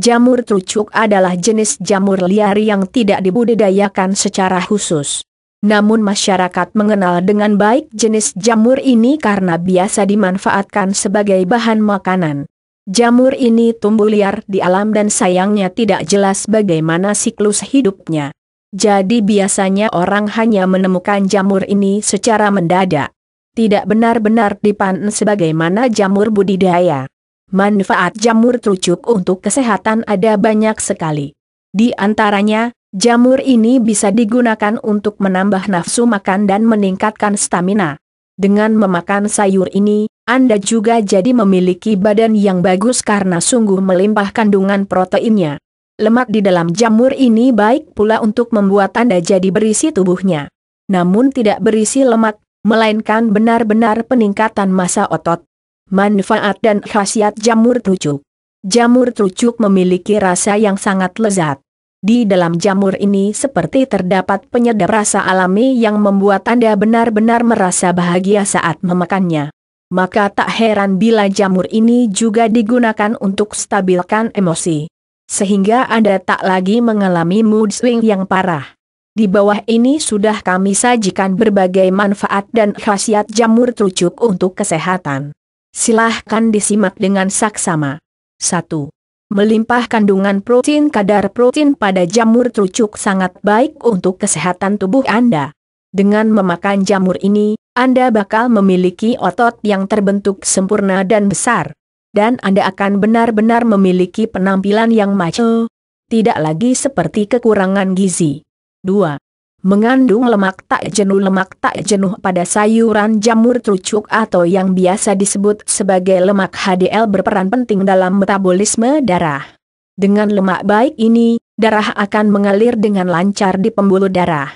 Jamur trucuk adalah jenis jamur liar yang tidak dibudidayakan secara khusus. Namun masyarakat mengenal dengan baik jenis jamur ini karena biasa dimanfaatkan sebagai bahan makanan. Jamur ini tumbuh liar di alam dan sayangnya tidak jelas bagaimana siklus hidupnya. Jadi biasanya orang hanya menemukan jamur ini secara mendadak. Tidak benar-benar dipanen sebagaimana jamur budidaya manfaat jamur trucuk untuk kesehatan ada banyak sekali. Di antaranya, jamur ini bisa digunakan untuk menambah nafsu makan dan meningkatkan stamina. Dengan memakan sayur ini, Anda juga jadi memiliki badan yang bagus karena sungguh melimpah kandungan proteinnya. Lemak di dalam jamur ini baik pula untuk membuat Anda jadi berisi tubuhnya. Namun tidak berisi lemak, melainkan benar-benar peningkatan massa otot, Manfaat dan khasiat jamur terucuk. Jamur terucuk memiliki rasa yang sangat lezat. Di dalam jamur ini seperti terdapat penyedap rasa alami yang membuat Anda benar-benar merasa bahagia saat memakannya. Maka tak heran bila jamur ini juga digunakan untuk stabilkan emosi. Sehingga Anda tak lagi mengalami mood swing yang parah. Di bawah ini sudah kami sajikan berbagai manfaat dan khasiat jamur terucuk untuk kesehatan. Silahkan disimak dengan saksama. 1. Melimpah kandungan protein kadar protein pada jamur trucuk sangat baik untuk kesehatan tubuh Anda. Dengan memakan jamur ini, Anda bakal memiliki otot yang terbentuk sempurna dan besar. Dan Anda akan benar-benar memiliki penampilan yang maco, tidak lagi seperti kekurangan gizi. 2 mengandung lemak tak jenuh lemak tak jenuh pada sayuran jamur trucuk atau yang biasa disebut sebagai lemak HDL berperan penting dalam metabolisme darah. Dengan lemak baik ini, darah akan mengalir dengan lancar di pembuluh darah.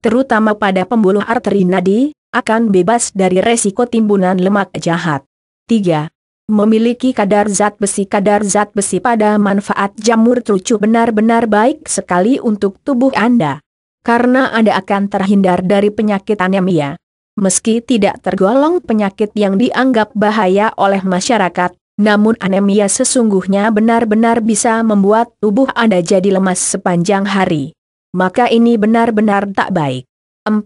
Terutama pada pembuluh arteri nadi, akan bebas dari resiko timbunan lemak jahat. 3. Memiliki kadar zat besi Kadar zat besi pada manfaat jamur trucuk benar-benar baik sekali untuk tubuh Anda karena Anda akan terhindar dari penyakit anemia. Meski tidak tergolong penyakit yang dianggap bahaya oleh masyarakat, namun anemia sesungguhnya benar-benar bisa membuat tubuh Anda jadi lemas sepanjang hari. Maka ini benar-benar tak baik. 4.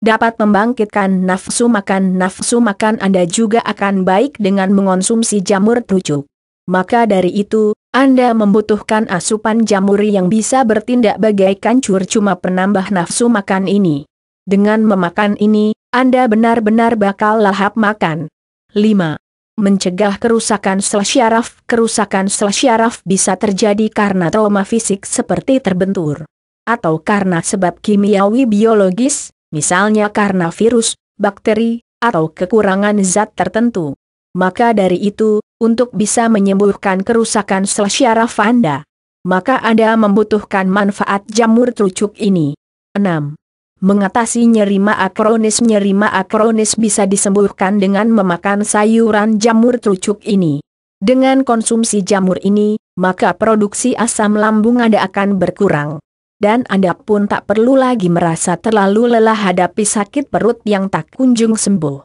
Dapat membangkitkan nafsu makan Nafsu makan Anda juga akan baik dengan mengonsumsi jamur terucuk maka dari itu, Anda membutuhkan asupan jamur yang bisa bertindak bagaikan curcuma penambah nafsu makan ini. Dengan memakan ini, Anda benar-benar bakal lahap makan. 5 mencegah kerusakan syaraf. Kerusakan syaraf bisa terjadi karena trauma fisik seperti terbentur. Atau karena sebab kimiawi biologis, misalnya karena virus, bakteri, atau kekurangan zat tertentu. Maka dari itu, untuk bisa menyembuhkan kerusakan sel syaraf Anda. Maka Anda membutuhkan manfaat jamur trucuk ini. 6. Mengatasi nyerima akronis Nyerima akronis bisa disembuhkan dengan memakan sayuran jamur trucuk ini. Dengan konsumsi jamur ini, maka produksi asam lambung Anda akan berkurang dan Anda pun tak perlu lagi merasa terlalu lelah hadapi sakit perut yang tak kunjung sembuh.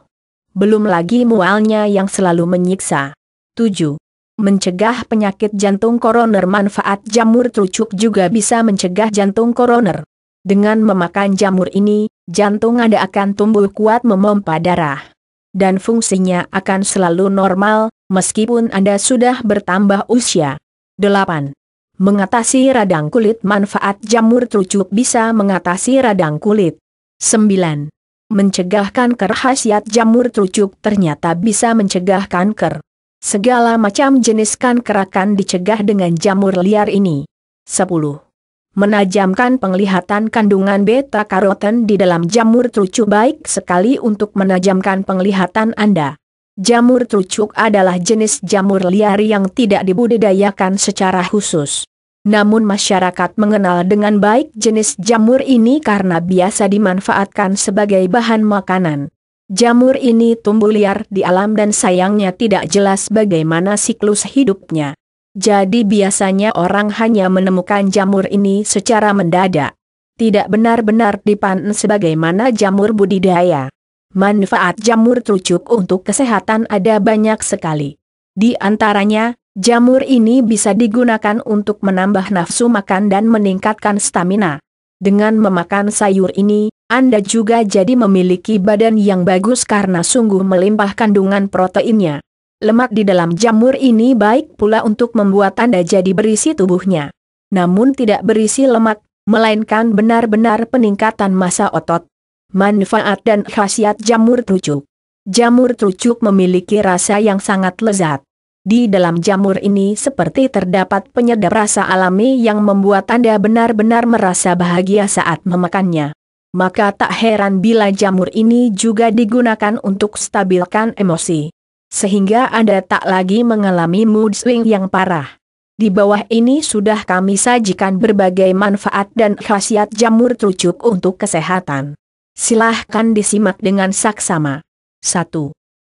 Belum lagi mualnya yang selalu menyiksa. 7. Mencegah penyakit jantung koroner Manfaat jamur terucuk juga bisa mencegah jantung koroner. Dengan memakan jamur ini, jantung Anda akan tumbuh kuat memompa darah. Dan fungsinya akan selalu normal, meskipun Anda sudah bertambah usia. 8. Mengatasi radang kulit Manfaat jamur terucuk bisa mengatasi radang kulit. 9. Mencegah kanker khasiat jamur terucuk ternyata bisa mencegah kanker. Segala macam jenis kankerakan dicegah dengan jamur liar ini. 10. Menajamkan penglihatan kandungan beta karoten di dalam jamur terucuk baik sekali untuk menajamkan penglihatan Anda. Jamur terucuk adalah jenis jamur liar yang tidak dibudidayakan secara khusus. Namun masyarakat mengenal dengan baik jenis jamur ini karena biasa dimanfaatkan sebagai bahan makanan. Jamur ini tumbuh liar di alam dan sayangnya tidak jelas bagaimana siklus hidupnya. Jadi biasanya orang hanya menemukan jamur ini secara mendadak. Tidak benar-benar dipanen sebagaimana jamur budidaya. Manfaat jamur trucuk untuk kesehatan ada banyak sekali. Di antaranya, jamur ini bisa digunakan untuk menambah nafsu makan dan meningkatkan stamina. Dengan memakan sayur ini, anda juga jadi memiliki badan yang bagus karena sungguh melimpah kandungan proteinnya. Lemak di dalam jamur ini baik pula untuk membuat Anda jadi berisi tubuhnya. Namun tidak berisi lemak, melainkan benar-benar peningkatan massa otot. Manfaat dan khasiat jamur trucuk. Jamur trucuk memiliki rasa yang sangat lezat. Di dalam jamur ini seperti terdapat penyedap rasa alami yang membuat Anda benar-benar merasa bahagia saat memakannya maka tak heran bila jamur ini juga digunakan untuk stabilkan emosi. Sehingga Anda tak lagi mengalami mood swing yang parah. Di bawah ini sudah kami sajikan berbagai manfaat dan khasiat jamur trucuk untuk kesehatan. Silahkan disimak dengan saksama. 1.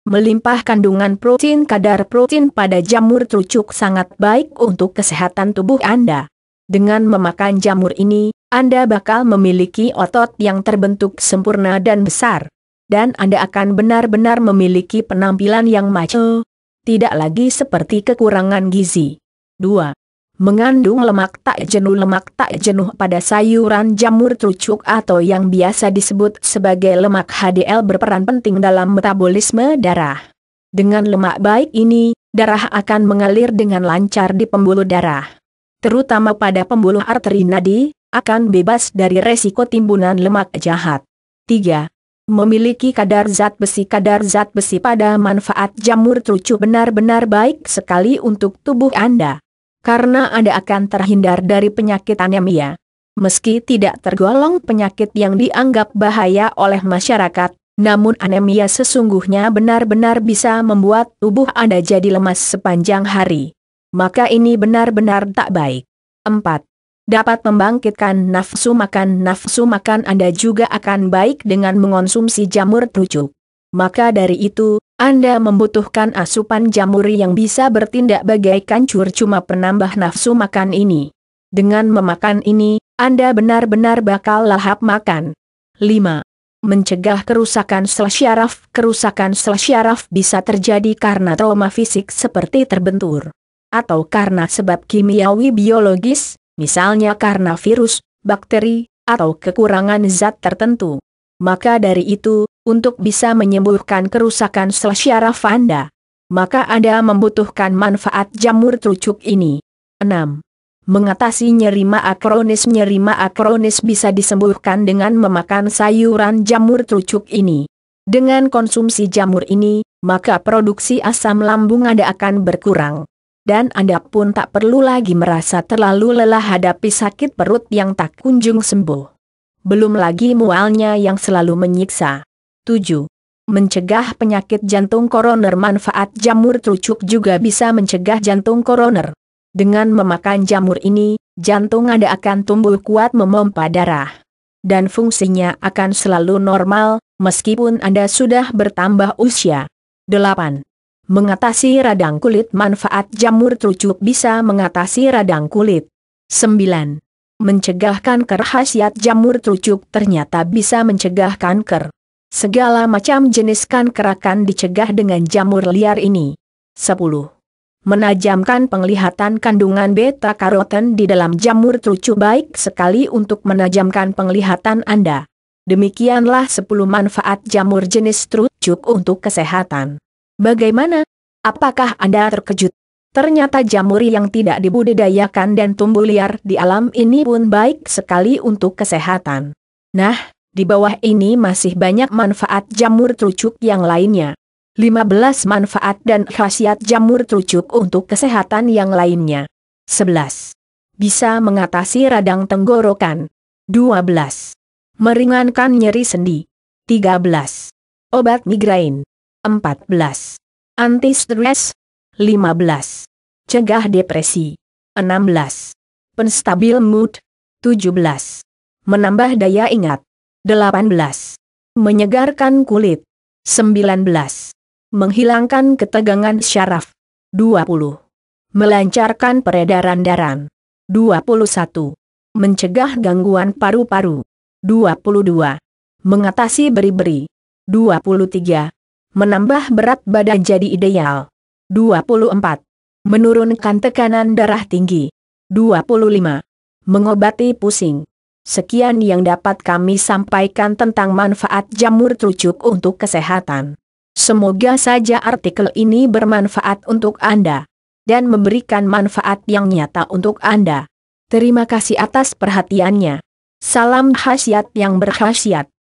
Melimpah kandungan protein Kadar protein pada jamur trucuk sangat baik untuk kesehatan tubuh Anda. Dengan memakan jamur ini, anda bakal memiliki otot yang terbentuk sempurna dan besar. Dan Anda akan benar-benar memiliki penampilan yang maco, tidak lagi seperti kekurangan gizi. 2. Mengandung lemak tak jenuh Lemak tak jenuh pada sayuran jamur trucuk atau yang biasa disebut sebagai lemak HDL berperan penting dalam metabolisme darah. Dengan lemak baik ini, darah akan mengalir dengan lancar di pembuluh darah, terutama pada pembuluh arteri nadi, akan bebas dari resiko timbunan lemak jahat. 3. Memiliki kadar zat besi Kadar zat besi pada manfaat jamur terucu benar-benar baik sekali untuk tubuh Anda. Karena Anda akan terhindar dari penyakit anemia. Meski tidak tergolong penyakit yang dianggap bahaya oleh masyarakat, namun anemia sesungguhnya benar-benar bisa membuat tubuh Anda jadi lemas sepanjang hari. Maka ini benar-benar tak baik. 4 dapat membangkitkan nafsu makan. Nafsu makan Anda juga akan baik dengan mengonsumsi jamur terucuk. Maka dari itu, Anda membutuhkan asupan jamur yang bisa bertindak bagaikan curcuma penambah nafsu makan ini. Dengan memakan ini, Anda benar-benar bakal lahap makan. 5. Mencegah kerusakan syaraf Kerusakan syaraf bisa terjadi karena trauma fisik seperti terbentur. Atau karena sebab kimiawi biologis, misalnya karena virus, bakteri, atau kekurangan zat tertentu. Maka dari itu, untuk bisa menyembuhkan kerusakan sel Anda, maka Anda membutuhkan manfaat jamur trucuk ini. 6. Mengatasi nyerima akronis Nyerima akronis bisa disembuhkan dengan memakan sayuran jamur trucuk ini. Dengan konsumsi jamur ini, maka produksi asam lambung Anda akan berkurang dan Anda pun tak perlu lagi merasa terlalu lelah hadapi sakit perut yang tak kunjung sembuh. Belum lagi mualnya yang selalu menyiksa. 7. Mencegah penyakit jantung koroner Manfaat jamur trucuk juga bisa mencegah jantung koroner. Dengan memakan jamur ini, jantung Anda akan tumbuh kuat memompa darah. Dan fungsinya akan selalu normal, meskipun Anda sudah bertambah usia. 8. Mengatasi radang kulit manfaat jamur trucuk bisa mengatasi radang kulit. 9. Mencegah kanker khasiat jamur trucuk ternyata bisa mencegah kanker. Segala macam jenis kanker akan dicegah dengan jamur liar ini. 10. Menajamkan penglihatan kandungan beta-karoten di dalam jamur trucuk baik sekali untuk menajamkan penglihatan Anda. Demikianlah 10 manfaat jamur jenis trucuk untuk kesehatan. Bagaimana? Apakah Anda terkejut? Ternyata jamur yang tidak dibudidayakan dan tumbuh liar di alam ini pun baik sekali untuk kesehatan. Nah, di bawah ini masih banyak manfaat jamur terucuk yang lainnya. 15 manfaat dan khasiat jamur terucuk untuk kesehatan yang lainnya. 11. Bisa mengatasi radang tenggorokan. 12. Meringankan nyeri sendi. 13. Obat migrain. 14. Anti stres 15. Cegah depresi 16. Penstabil mood 17. Menambah daya ingat 18. Menyegarkan kulit 19. Menghilangkan ketegangan syaraf 20. Melancarkan peredaran darah 21. Mencegah gangguan paru-paru 22. Mengatasi beri-beri 23 menambah berat badan jadi ideal. 24. Menurunkan tekanan darah tinggi. 25. Mengobati pusing. Sekian yang dapat kami sampaikan tentang manfaat jamur trucuk untuk kesehatan. Semoga saja artikel ini bermanfaat untuk Anda dan memberikan manfaat yang nyata untuk Anda. Terima kasih atas perhatiannya. Salam khasiat yang berkhasiat.